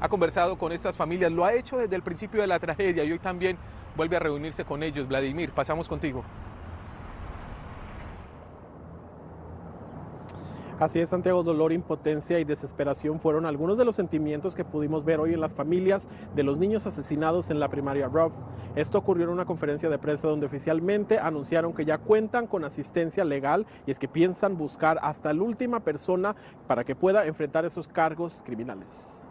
ha conversado con estas familias, lo ha hecho desde el principio de la tragedia y hoy también vuelve a reunirse con ellos. Vladimir, pasamos contigo. Así es, Santiago, dolor, impotencia y desesperación fueron algunos de los sentimientos que pudimos ver hoy en las familias de los niños asesinados en la primaria Rob. Esto ocurrió en una conferencia de prensa donde oficialmente anunciaron que ya cuentan con asistencia legal y es que piensan buscar hasta la última persona para que pueda enfrentar esos cargos criminales.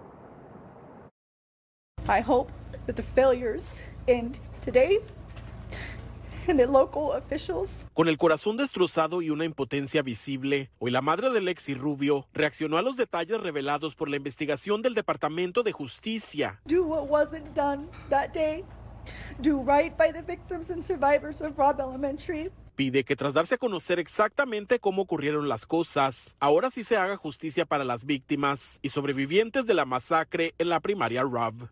I hope that the failures end today Con el corazón destrozado y una impotencia visible, hoy la madre de Lexi Rubio reaccionó a los detalles revelados por la investigación del Departamento de Justicia. Do what wasn't done that day. Do right by the victims and survivors of Rob Elementary pide que tras darse a conocer exactamente cómo ocurrieron las cosas, ahora sí se haga justicia para las víctimas y sobrevivientes de la masacre en la primaria RAV.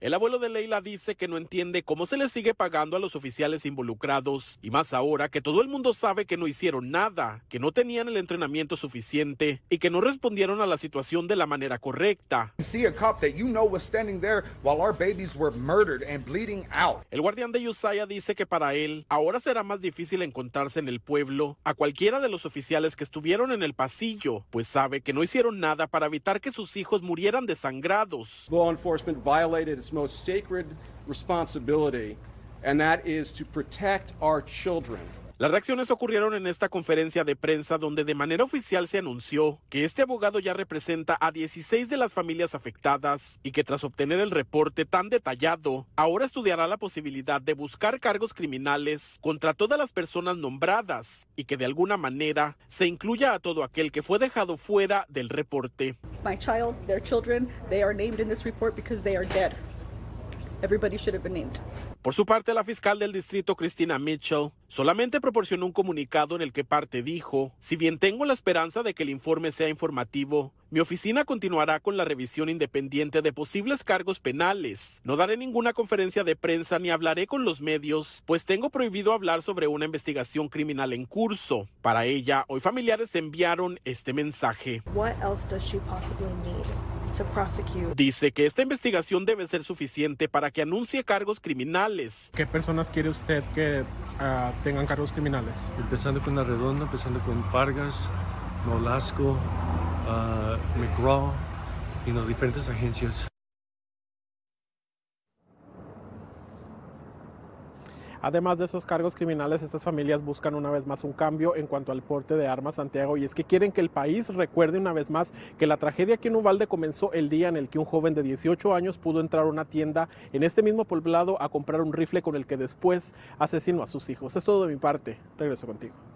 El abuelo de Leila dice que no entiende cómo se le sigue pagando a los oficiales involucrados y más ahora que todo el mundo sabe que no hicieron nada, que no tenían el entrenamiento suficiente y que no respondieron a la situación de la manera correcta. El guardián de Yusaya dice que para él, ahora será más difícil encontrarse en el pueblo a cualquiera de los oficiales que estuvieron en el pasillo, pues sabe que no hicieron nada para evitar que sus hijos murieran desangrados. violated its most sacred responsibility, and that is to protect our children. Las reacciones ocurrieron en esta conferencia de prensa donde de manera oficial se anunció que este abogado ya representa a 16 de las familias afectadas y que tras obtener el reporte tan detallado, ahora estudiará la posibilidad de buscar cargos criminales contra todas las personas nombradas y que de alguna manera se incluya a todo aquel que fue dejado fuera del reporte. Por su parte, la fiscal del distrito, Cristina Mitchell, solamente proporcionó un comunicado en el que parte dijo, si bien tengo la esperanza de que el informe sea informativo, mi oficina continuará con la revisión independiente de posibles cargos penales. No daré ninguna conferencia de prensa ni hablaré con los medios, pues tengo prohibido hablar sobre una investigación criminal en curso. Para ella, hoy familiares enviaron este mensaje. What else does she Dice que esta investigación debe ser suficiente para que anuncie cargos criminales. ¿Qué personas quiere usted que ah, tengan cargos criminales? Empezando con La Redonda, empezando con Vargas, Molasco, uh, ah, McGraw y las diferentes agencias. Además de esos cargos criminales, estas familias buscan una vez más un cambio en cuanto al porte de armas, Santiago, y es que quieren que el país recuerde una vez más que la tragedia aquí en Ubalde comenzó el día en el que un joven de 18 años pudo entrar a una tienda en este mismo poblado a comprar un rifle con el que después asesinó a sus hijos. Es todo de mi parte. Regreso contigo.